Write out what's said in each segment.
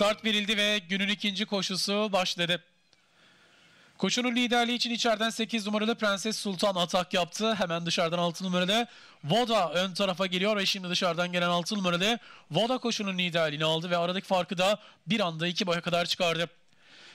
Start verildi ve günün ikinci koşusu başladı. Koşunun liderliği için içeriden 8 numaralı Prenses Sultan atak yaptı. Hemen dışarıdan 6 numaralı Voda ön tarafa geliyor ve şimdi dışarıdan gelen 6 numaralı Voda koşunun liderliğini aldı ve aradaki farkı da bir anda 2 boya kadar çıkardı.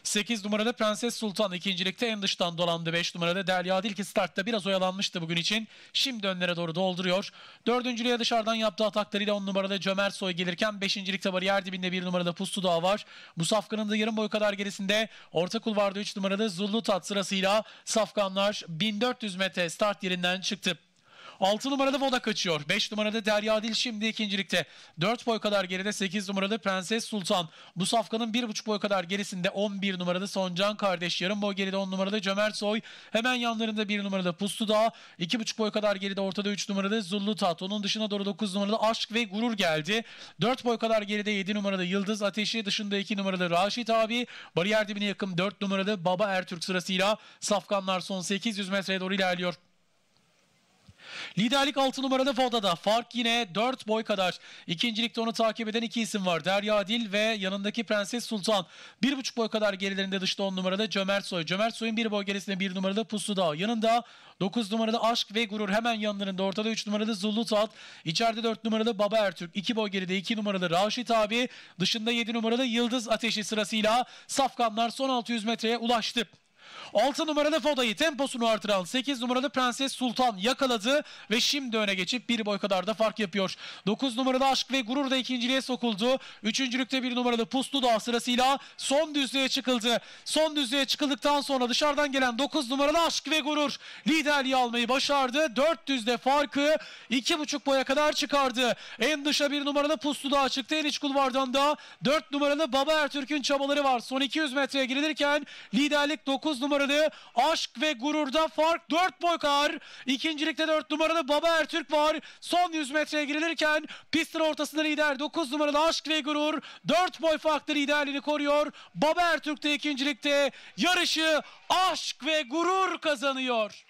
8 numarada Prenses Sultan ikincilikte en dıştan dolandı. 5 numarada Derya Dilki startta biraz oyalanmıştı bugün için. Şimdi önlere doğru dolduruyor. Dördüncülüğe dışarıdan yaptığı ataklarıyla 10 numarada Cömert Soy gelirken 5. ligde bariyer dibinde 1 numarada Pustu Dağ var. Bu safkanın da yarım boy kadar gerisinde orta kulvarda 3 numarada Zullu Tat sırasıyla safkanlar 1400 metre start yerinden çıktı. 6 numarada Voda kaçıyor. 5 numarada Derya Dil şimdi ikincilikte. 4 boy kadar geride 8 numarada Prenses Sultan. Bu safkanın 1,5 boy kadar gerisinde 11 numarada Soncan kardeş. Yarım boy geride 10 numarada Cömert Soy. Hemen yanlarında 1 numarada Pustu Dağ. 2,5 boy kadar geride ortada 3 numarada Zullu Tat. Onun dışına doğru 9 numarada Aşk ve Gurur geldi. 4 boy kadar geride 7 numarada Yıldız Ateşi. Dışında 2 numarada Raşit abi. Bariyer dibine yakın 4 numarada Baba Ertürk sırasıyla safkanlar son 800 metreye doğru ilerliyor. Liderlik 6 numaralı Voda'da. Fark yine 4 boy kadar. İkincilikte onu takip eden iki isim var. Derya Adil ve yanındaki Prenses Sultan. 1,5 boy kadar gerilerinde dışta 10 numarada Cömert Soy. Cömert Soy'un 1 boy gerisinde 1 numaralı Puslu Dağ. Yanında 9 numaralı Aşk ve Gurur. Hemen yanlarında ortada 3 numaralı Zullu Tat. İçeride 4 numaralı Baba Ertürk. 2 boy geride 2 numaralı Raşit abi. Dışında 7 numaralı Yıldız Ateşi sırasıyla safkanlar son 600 metreye ulaştı. 6 numarada Foda'yı temposunu artıran 8 numarada Prenses Sultan yakaladı ve şimdi öne geçip bir boy kadar da fark yapıyor. 9 numarada Aşk ve Gurur da ikinciliğe sokuldu. Üçüncülükte bir numarada Puslu da sırasıyla son düzlüğe çıkıldı. Son düzlüğe çıkıldıktan sonra dışarıdan gelen 9 numaralı Aşk ve Gurur liderliği almayı başardı. 400'de farkı 2,5 boya kadar çıkardı. En dışa bir numaralı Puslu da çıktı. En iç kulvardan da 4 numaralı Baba Ertürk'ün çabaları var. Son 200 metreye girilirken liderlik 9 9 numaralı Aşk ve Gurur'da fark 4 boy kadar. İkincilikte 4 numaralı Baba Ertürk var. Son 100 metreye girilirken pistin ortasında lider 9 numaralı Aşk ve Gurur 4 boy farklı liderliğini koruyor. Baba Ertürk de ikincilikte yarışı Aşk ve Gurur kazanıyor.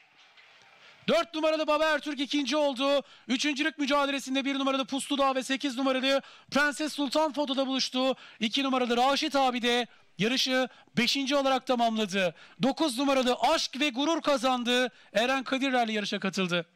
4 numaralı Baba Ertürk ikinci oldu. Üçüncülük mücadelesinde 1 numaralı Puslu ve 8 numaralı Prenses Sultan Foto'da buluştu. 2 numaralı Raşit abi de yarışı 5. olarak tamamladı. 9 numaralı Aşk ve Gurur kazandı. Eren Kadirer'le yarışa katıldı.